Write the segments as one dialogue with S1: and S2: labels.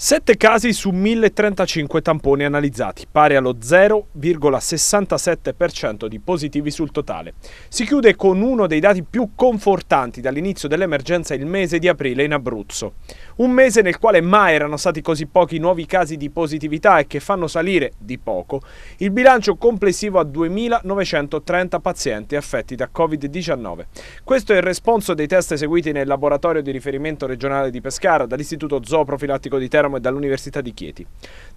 S1: 7 casi su 1035 tamponi analizzati, pari allo 0,67% di positivi sul totale. Si chiude con uno dei dati più confortanti dall'inizio dell'emergenza il mese di aprile in Abruzzo. Un mese nel quale mai erano stati così pochi nuovi casi di positività e che fanno salire, di poco, il bilancio complessivo a 2.930 pazienti affetti da Covid-19. Questo è il responso dei test eseguiti nel laboratorio di riferimento regionale di Pescara dall'Istituto Zooprofilattico di Terra Bergamo e dall'Università di Chieti.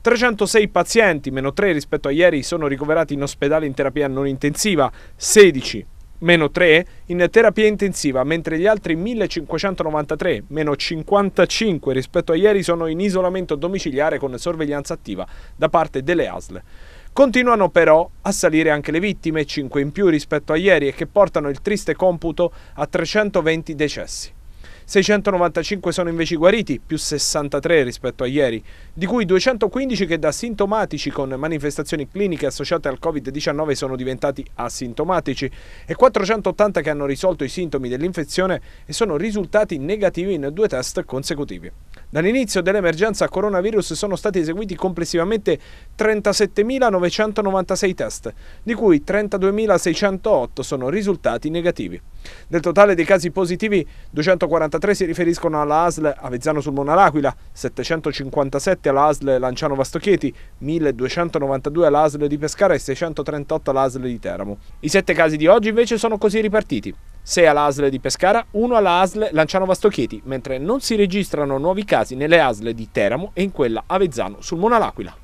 S1: 306 pazienti, meno 3 rispetto a ieri, sono ricoverati in ospedale in terapia non intensiva, 16 meno 3 in terapia intensiva, mentre gli altri 1593, meno 55 rispetto a ieri, sono in isolamento domiciliare con sorveglianza attiva da parte delle ASL. Continuano però a salire anche le vittime, 5 in più rispetto a ieri, e che portano il triste computo a 320 decessi. 695 sono invece i guariti, più 63 rispetto a ieri, di cui 215 che da sintomatici con manifestazioni cliniche associate al Covid-19 sono diventati asintomatici e 480 che hanno risolto i sintomi dell'infezione e sono risultati negativi in due test consecutivi. Dall'inizio dell'emergenza coronavirus sono stati eseguiti complessivamente 37.996 test, di cui 32.608 sono risultati negativi. Del totale dei casi positivi, 243 si riferiscono alla ASL Avezzano sul Monalaquila, 757 alla ASL Lanciano Vastochieti, 1292 alla ASL di Pescara e 638 alla ASL di Teramo. I sette casi di oggi invece sono così ripartiti. 6 alla ASL di Pescara, 1 alla ASL Lanciano Stoccheti, mentre non si registrano nuovi casi nelle ASL di Teramo e in quella Avezzano sul Monalaquila.